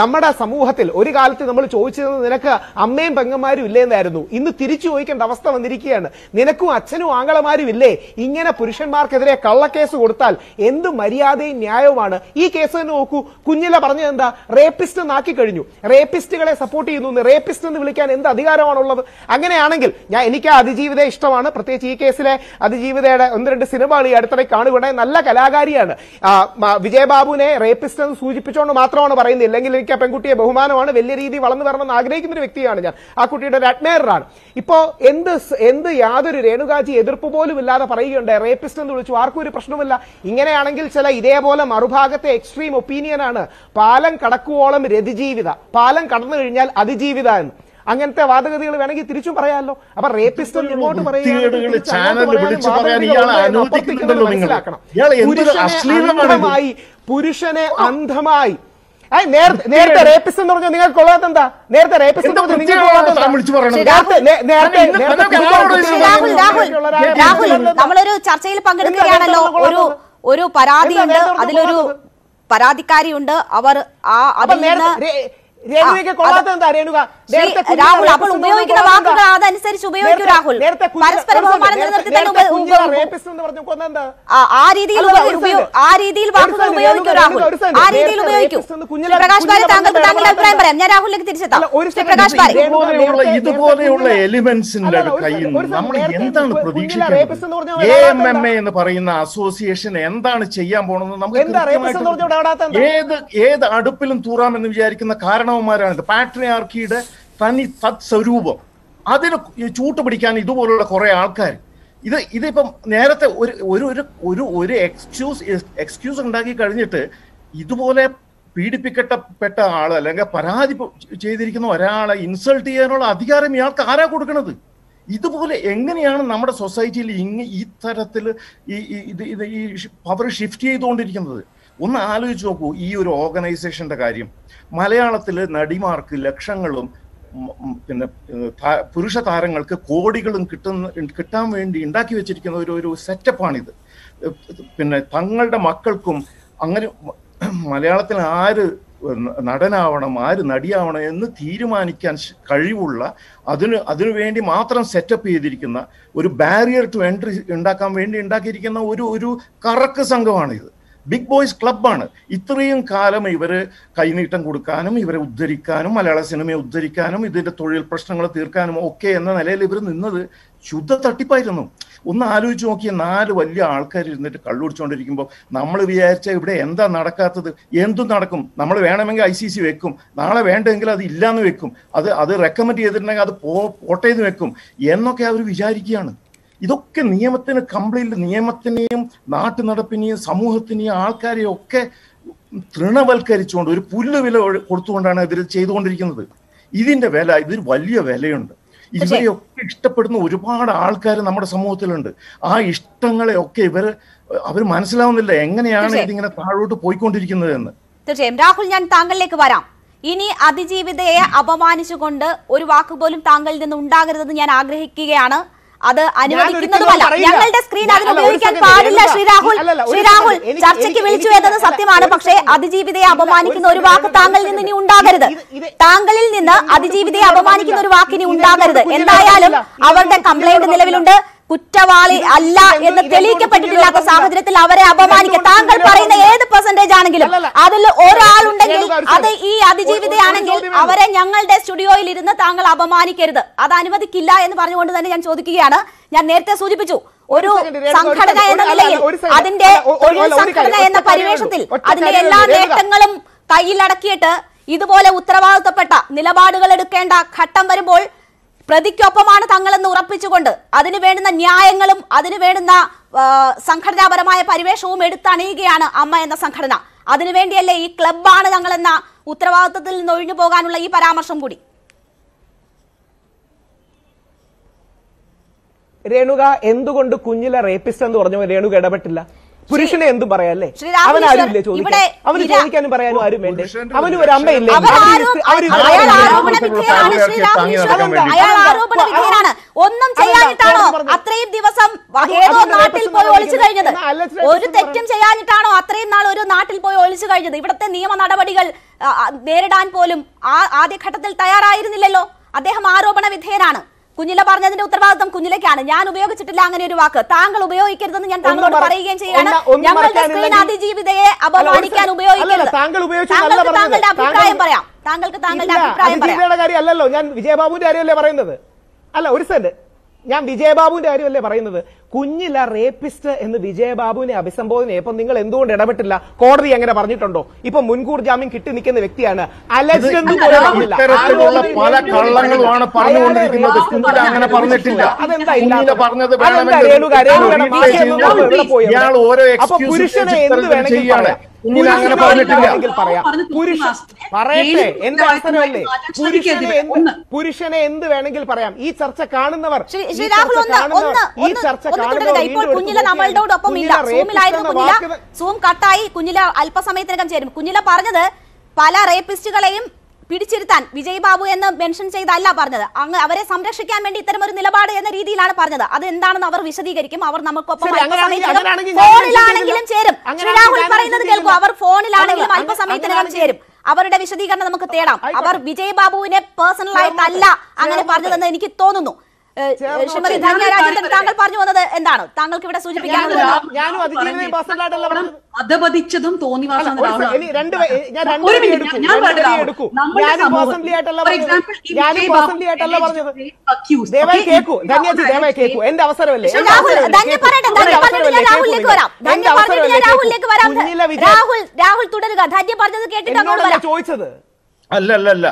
നമ്മുടെ സമൂഹത്തിൽ ഒരു കാലത്ത് നമ്മൾ ചോദിച്ചത് നിനക്ക് അമ്മയും പെങ്ങന്മാരും ഇല്ലെന്നായിരുന്നു ഇന്ന് തിരിച്ചു ചോദിക്കേണ്ട അവസ്ഥ വന്നിരിക്കുകയാണ് നിനക്കും അച്ഛനും ആങ്ങളമാരും ഇല്ലേ ഇങ്ങനെ പുരുഷന്മാർക്കെതിരെ കള്ളക്കേസ് കൊടുത്താൽ എന്ത് മര്യാദയും ന്യായവുമാണ് ഈ കേസ് തന്നെ നോക്കൂ കുഞ്ഞില പറഞ്ഞത് എന്താ റേപ്പിസ്റ്റ് നാക്കി കഴിഞ്ഞു റേപ്പിസ്റ്റുകളെ സപ്പോർട്ട് ചെയ്യുന്നു റേപ്പിസ്റ്റ് എന്ന് വിളിക്കാൻ എന്ത് അധികാരമാണുള്ളത് അങ്ങനെയാണെങ്കിൽ ഞാൻ എനിക്ക് ആ അതിജീവിത ഇഷ്ടമാണ് പ്രത്യേകിച്ച് ഈ കേസിലെ അതിജീവിതയുടെ ഒന്ന് രണ്ട് സിനിമകൾ ഈ അടുത്തിടെ കാണുകയാണെങ്കിൽ നല്ല കലാകാരിയാണ് വിജയബാബുവിനെ റേപ്പിസ്റ്റ് എന്ന് സൂചിപ്പിച്ചുകൊണ്ട് മാത്രമാണ് പറയുന്നത് ഇല്ലെങ്കിൽ ആഗ്രഹിക്കുക പെൺകുട്ടിയെ ബഹുമാനമാണ് വലിയ രീതി വളർന്നു വരണമെന്ന് ആഗ്രഹിക്കുന്ന ഒരു വ്യക്തിയാണ് ഞാൻ ആ കുട്ടിയുടെ ഒരു അഡ്മയറാണ് ഇപ്പോൾ എന്ത് എന്ത് യാതൊരു രേണുകാജി എതിർപ്പ് പോലും ഇല്ലാതെ പറയുകയുണ്ട് റേപ്പിസ്റ്റ് എന്ന് വിളിച്ചു ആർക്കും ഒരു പ്രശ്നമില്ല ഇങ്ങനെയാണെങ്കിൽ ചില ഇതേപോലെ മറുഭാഗത്തെ എക്സ്ട്രീം ഒപ്പീനിയനാണ് പാലം കടക്കുവോളം രതിജീവിത പാലം കടന്നു കഴിഞ്ഞാൽ അതിജീവിത എന്ന് അങ്ങനത്തെ വാദഗതികൾ വേണമെങ്കിൽ തിരിച്ചും പറയാമല്ലോ അപ്പൊ റേപ്പിസ്റ്റ് ഇങ്ങോട്ട് മനസ്സിലാക്കണം പുരുഷനെ അന്ധമായി പുരുഷനെ അന്ധമായി നേരത്തെ റേപ്പിസ്റ്റ് എന്ന് പറഞ്ഞാൽ നിങ്ങൾക്ക് കൊള്ളാത്ത എന്താ നേരത്തെ റേപ്പിസ്റ്റ് എന്ന് പറഞ്ഞാൽ നിങ്ങൾക്ക് കൊള്ളാത്ത രാഹുൽ നമ്മളൊരു ചർച്ചയിൽ പങ്കെടുക്കുകയാണല്ലോ ഒരു ഒരു പരാതിയുണ്ട് അതിലൊരു പരാതിക്കാരിയുണ്ട് അവർ ആ അതിൽ നിന്ന് രാഹുൽ അപ്പോൾ ഉപയോഗിക്കുന്ന വാക്കുകൾ തെറ്റിദ്ധരിച്ച് ഉപയോഗിക്കും രാഹുൽ പരസ്പര ബഹുമാനം നിലനിർത്തി ആ രീതിയിൽ ആ രീതിയിൽ വാക്കുകൾ ഉപയോഗിക്കും രാഹുൽ ആ രീതിയിൽ ഉപയോഗിക്കൂ പ്രകാശ് ബാരി താങ്കൾക്ക് താങ്കളുടെ അഭിപ്രായം പറയാം ഞാൻ രാഹുലിലേക്ക് തിരിച്ചെത്താം പ്രകാശ് ബാരി ഇതുപോലെയുള്ള എലിമെന്റ്സിന്റെ കയ്യിൽ നമ്മൾ എന്താണ് പ്രതീക്ഷിക്കുന്നത് എ എം എം എ എന്ന് പറയുന്ന അസോസിയേഷൻ എന്താണ് ചെയ്യാൻ പോണെന്ന് നമുക്ക് ഏത് ഏത് അടുപ്പിലും തൂറാമെന്ന് വിചാരിക്കുന്ന കാരണവന്മാരാണ് പാട്രിയാർക്കിയുടെ തനി സ്വരൂപം അതിന് ചൂട്ട് പിടിക്കാൻ ഇതുപോലുള്ള കുറെ ആൾക്കാർ ഇത് ഇതിപ്പം നേരത്തെ ഒരു ഒരു ഒരു ഒരു എക്സ്ക്യൂസ് എക്സ്ക്യൂസ് ഉണ്ടാക്കി കഴിഞ്ഞിട്ട് ഇതുപോലെ പീഡിപ്പിക്കപ്പെട്ട ആൾ അല്ലെങ്കിൽ പരാതി ചെയ്തിരിക്കുന്ന ഒരാളെ ഇൻസൾട്ട് ചെയ്യാനുള്ള അധികാരം ഇയാൾക്ക് ആരാ കൊടുക്കണത് ഇതുപോലെ എങ്ങനെയാണ് നമ്മുടെ സൊസൈറ്റിയിൽ ഇങ്ങ് ഇത്തരത്തിൽ ഈ ഇത് ഇത് ഈ പവർ ഷിഫ്റ്റ് ചെയ്തുകൊണ്ടിരിക്കുന്നത് ഒന്ന് ആലോചിച്ച് നോക്കൂ ഈ ഒരു ഓർഗനൈസേഷന്റെ കാര്യം മലയാളത്തിൽ നടിമാർക്ക് ലക്ഷങ്ങളും പിന്നെ പുരുഷ താരങ്ങൾക്ക് കോടികളും കിട്ടുന്ന കിട്ടാൻ വേണ്ടി ഉണ്ടാക്കി വെച്ചിരിക്കുന്ന ഒരു ഒരു സെറ്റപ്പാണിത് പിന്നെ തങ്ങളുടെ മക്കൾക്കും അങ്ങനെ മലയാളത്തിൽ ആര് നടനാവണം ആര് നടിയാവണം എന്ന് തീരുമാനിക്കാൻ കഴിവുള്ള അതിന് അതിനുവേണ്ടി മാത്രം സെറ്റപ്പ് ചെയ്തിരിക്കുന്ന ഒരു ബാരിയർ ടു എൻട്രി ഉണ്ടാക്കാൻ വേണ്ടി ഉണ്ടാക്കിയിരിക്കുന്ന ഒരു ഒരു കറക്ക് സംഘമാണിത് ബിഗ് ബോയ്സ് ക്ലബാണ് ഇത്രയും കാലം ഇവർ കൈനീട്ടം കൊടുക്കാനും ഇവരെ ഉദ്ധരിക്കാനും മലയാള സിനിമയെ ഉദ്ധരിക്കാനും ഇതിൻ്റെ തൊഴിൽ പ്രശ്നങ്ങൾ തീർക്കാനും ഒക്കെ എന്ന നിലയിൽ ഇവർ നിന്നത് ശുദ്ധ തട്ടിപ്പായിരുന്നു ഒന്ന് ആലോചിച്ച് നോക്കിയ നാല് വലിയ ആൾക്കാർ ഇരുന്നിട്ട് കള്ളുടിച്ചുകൊണ്ടിരിക്കുമ്പോൾ നമ്മൾ വിചാരിച്ച ഇവിടെ എന്താ നടക്കാത്തത് എന്തും നടക്കും നമ്മൾ വേണമെങ്കിൽ ഐ സി സി വെക്കും നാളെ വേണ്ടെങ്കിൽ അത് ഇല്ലാന്ന് വെക്കും അത് അത് റെക്കമെൻഡ് ചെയ്തിട്ടുണ്ടെങ്കിൽ അത് പോ പോട്ടേന്ന് വെക്കും എന്നൊക്കെ അവർ വിചാരിക്കുകയാണ് ഇതൊക്കെ നിയമത്തിന് കംപ്ലീറ്റ് നിയമത്തിനെയും നാട്ടു നടപ്പിനെയും സമൂഹത്തിനെയും ആൾക്കാരെയും ഒക്കെ തൃണവൽക്കരിച്ചുകൊണ്ട് ഒരു പുല്ല് വില കൊടുത്തുകൊണ്ടാണ് ഇതിൽ ചെയ്തുകൊണ്ടിരിക്കുന്നത് ഇതിന്റെ വില ഇതിന് വലിയ വിലയുണ്ട് ഇവരെയൊക്കെ ഇഷ്ടപ്പെടുന്ന ഒരുപാട് ആൾക്കാർ നമ്മുടെ സമൂഹത്തിലുണ്ട് ആ ഇഷ്ടങ്ങളെയൊക്കെ ഇവർ അവർ മനസ്സിലാവുന്നില്ല എങ്ങനെയാണ് ഇതിങ്ങനെ താഴോട്ട് പോയിക്കൊണ്ടിരിക്കുന്നത് എന്ന് തീർച്ചയായും രാഹുൽ ഞാൻ താങ്കളിലേക്ക് വരാം ഇനി അതിജീവിതയെ അപമാനിച്ചുകൊണ്ട് ഒരു വാക്കുപോലും താങ്കളിൽ നിന്ന് ഉണ്ടാകരുതെന്ന് ഞാൻ ആഗ്രഹിക്കുകയാണ് അത് അനുവദിക്കുന്നതുമല്ല ഞങ്ങളുടെ സ്ക്രീൻ അതിന് ഉപയോഗിക്കാൻ പാടില്ല ശ്രീ രാഹുൽ ശ്രീ രാഹുൽ ചർച്ചയ്ക്ക് വിളിച്ചു എന്നത് സത്യമാണ് പക്ഷേ അതിജീവിതയെ അപമാനിക്കുന്ന ഒരു വാക്ക് താങ്കളിൽ നിന്ന് ഇനി ഉണ്ടാകരുത് താങ്കളിൽ നിന്ന് അതിജീവിതയെ അപമാനിക്കുന്ന ഒരു വാക്കിനി ഉണ്ടാകരുത് എന്തായാലും അവരുടെ കംപ്ലൈന്റ് നിലവിലുണ്ട് കുറ്റവാളി അല്ല എന്ന് തെളിയിക്കപ്പെട്ടിട്ടില്ലാത്ത സാഹചര്യത്തിൽ അവരെ അപമാനിക്കുക താങ്കൾ പറയുന്ന ഏത് പെർസെന്റേജ് ആണെങ്കിലും അതിൽ ഒരാളുണ്ടെങ്കിൽ അത് ഈ അതിജീവിതയാണെങ്കിൽ അവരെ ഞങ്ങളുടെ സ്റ്റുഡിയോയിൽ ഇരുന്ന് താങ്കൾ അപമാനിക്കരുത് അത് അനുവദിക്കില്ല എന്ന് പറഞ്ഞുകൊണ്ട് തന്നെ ഞാൻ ചോദിക്കുകയാണ് ഞാൻ നേരത്തെ സൂചിപ്പിച്ചു ഒരു സംഘടന എന്ന നിലയിൽ അതിന്റെ ഒരു സംഘടന എന്ന പരിവേഷത്തിൽ അതിന്റെ എല്ലാ നേട്ടങ്ങളും കയ്യിലടക്കിയിട്ട് ഇതുപോലെ ഉത്തരവാദിത്തപ്പെട്ട നിലപാടുകൾ എടുക്കേണ്ട ഘട്ടം വരുമ്പോൾ പ്രതിക്കൊപ്പമാണ് തങ്ങളെന്ന് ഉറപ്പിച്ചുകൊണ്ട് അതിനു വേണ്ടുന്ന ന്യായങ്ങളും അതിനു വേണ്ടുന്ന സംഘടനാപരമായ പരിവേഷവും എടുത്തണിയുകയാണ് അമ്മ എന്ന സംഘടന അതിനുവേണ്ടിയല്ലേ ഈ ക്ലബ്ബാണ് തങ്ങളെന്ന ഉത്തരവാദിത്വത്തിൽ നിന്ന് ഒഴിഞ്ഞു പോകാനുള്ള ഈ പരാമർശം കൂടി രേണുക എന്തുകൊണ്ട് കുഞ്ഞിലെ റേപ്പിസ്റ്റ് എന്ന് പറഞ്ഞു രേണുക ഇടപെട്ടില്ല പുരുഷനെ എന്തും പറയാല്ലേ അവൻ ആരുമില്ലേ ചോദിക്കാൻ അവന് ചോദിക്കാനും പറയാനും ആരും വേണ്ടേ അവന് ഒരു അമ്മയില്ലേ ഒന്നും ചെയ്യാനിട്ടാണോ അത്രയും ദിവസം ഏതോ നാട്ടിൽ പോയി ഒളിച്ചു കഴിഞ്ഞത് ഒരു തെറ്റും ചെയ്യാനിട്ടാണോ അത്രയും നാൾ ഒരു നാട്ടിൽ പോയി ഒളിച്ചു കഴിഞ്ഞത് ഇവിടത്തെ നിയമ നടപടികൾ നേരിടാൻ പോലും ആ ആദ്യഘട്ടത്തിൽ തയ്യാറായിരുന്നില്ലല്ലോ അദ്ദേഹം ആരോപണ വിധേയനാണ് കുഞ്ഞില പറഞ്ഞതിന്റെ ഉത്തരവാദിത്വം കുഞ്ഞിലേക്കാണ് ഞാൻ ഉപയോഗിച്ചിട്ടില്ല അങ്ങനെ ഒരു വാക്ക് താങ്കൾ ഉപയോഗിക്കരുതെന്ന് ഞാൻ താങ്കളോട് പറയുകയും ചെയ്യാണ് ഞങ്ങളുടെ സ്ക്രീൻ അതിജീവിതയെ അപമാനിക്കാൻ ഉപയോഗിക്കരുത് താങ്കളുടെ അഭിപ്രായം പറയാം താങ്കൾക്ക് താങ്കളുടെ അഭിപ്രായം അല്ലല്ലോ ഞാൻ വിജയബാബുവിന്റെ കാര്യമല്ലേ പറയുന്നത് അല്ല ഒരു സെന്റ് ഞാൻ വിജയബാബുവിന്റെ കാര്യമല്ലേ പറയുന്നത് കുഞ്ഞില റേപ്പിസ്റ്റ് എന്ന് വിജയബാബുവിനെ അഭിസംബോധന ചെയ്യപ്പോൾ നിങ്ങൾ എന്തുകൊണ്ട് ഇടപെട്ടില്ല കോടതി അങ്ങനെ പറഞ്ഞിട്ടുണ്ടോ ഇപ്പൊ മുൻകൂർ ജാമ്യം കിട്ടി നിൽക്കുന്ന വ്യക്തിയാണ് പല കുഞ്ഞില അങ്ങനെ പറഞ്ഞിട്ടില്ല പറഞ്ഞത് ഓരോ എക്സ്ക്യൂസ് കുഞ്ഞില അങ്ങനെ പുരുഷനെ എന്ത് വേണമെങ്കിൽ പറയാം ഈ ചർച്ച കാണുന്നവർ ഈ ചർച്ച തുടരുക ഇപ്പോൾ കുഞ്ഞില നമ്മളോട് ഒപ്പം ഇല്ല സൂമിലായിരുന്നു കുഞ്ഞില സൂം കട്ടായി കുഞ്ഞില അല്പസമയത്തിനകം ചേരും കുഞ്ഞില പറഞ്ഞത് പല റേപ്പിസ്റ്റുകളെയും പിടിച്ചിരുത്താൻ വിജയ് ബാബു എന്ന് മെൻഷൻ ചെയ്തല്ല പറഞ്ഞത് അങ്ങ് അവരെ സംരക്ഷിക്കാൻ വേണ്ടി ഇത്തരം ഒരു നിലപാട് എന്ന രീതിയിലാണ് പറഞ്ഞത് അത് എന്താണെന്ന് അവർ വിശദീകരിക്കും അവർ നമുക്കൊപ്പം ഫോണിലാണെങ്കിലും ചേരും ശ്രീരാഹുൽ പറയുന്നത് കേൾക്കും അവർ ഫോണിലാണെങ്കിലും അല്പസമയത്തിനകം ചേരും അവരുടെ വിശദീകരണം നമുക്ക് തേടാം അവർ വിജയ് ബാബുവിനെ പേഴ്സണൽ ആയിട്ടല്ല അങ്ങനെ പറഞ്ഞതെന്ന് എനിക്ക് തോന്നുന്നു ശ്രീമതി ധന്യ താങ്കൾ പറഞ്ഞു വന്നത് എന്താണ് താങ്കൾക്ക് ഇവിടെ സൂചിപ്പിക്കാനുള്ളത് തോന്നിവാസം രാഹുൽ രാഹുൽ തുടരുക ധന്യ പറഞ്ഞത് കേട്ടിട്ട് ചോദിച്ചത് അല്ല അല്ല അല്ല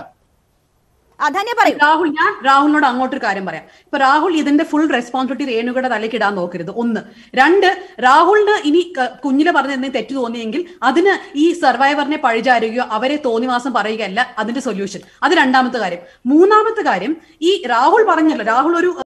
അതന്നെ പറയും രാഹുൽ ഞാൻ രാഹുലിനോട് അങ്ങോട്ടൊരു കാര്യം പറയാം ഇപ്പൊ രാഹുൽ ഇതിന്റെ ഫുൾ റെസ്പോൺസിബിലിറ്റി രേണുകയുടെ തലയ്ക്ക് ഇടാൻ നോക്കരുത് ഒന്ന് രണ്ട് രാഹുലിന് ഇനി കുഞ്ഞിനെ പറഞ്ഞ എന്തെങ്കിലും തെറ്റു തോന്നിയെങ്കിൽ അതിന് ഈ സർവൈവറിനെ പഴിചാരുകയോ അവരെ തോന്നിവാസം പറയുകയല്ല അതിന്റെ സൊല്യൂഷൻ അത് രണ്ടാമത്തെ കാര്യം മൂന്നാമത്തെ കാര്യം ഈ രാഹുൽ പറഞ്ഞല്ലോ രാഹുൽ ഒരു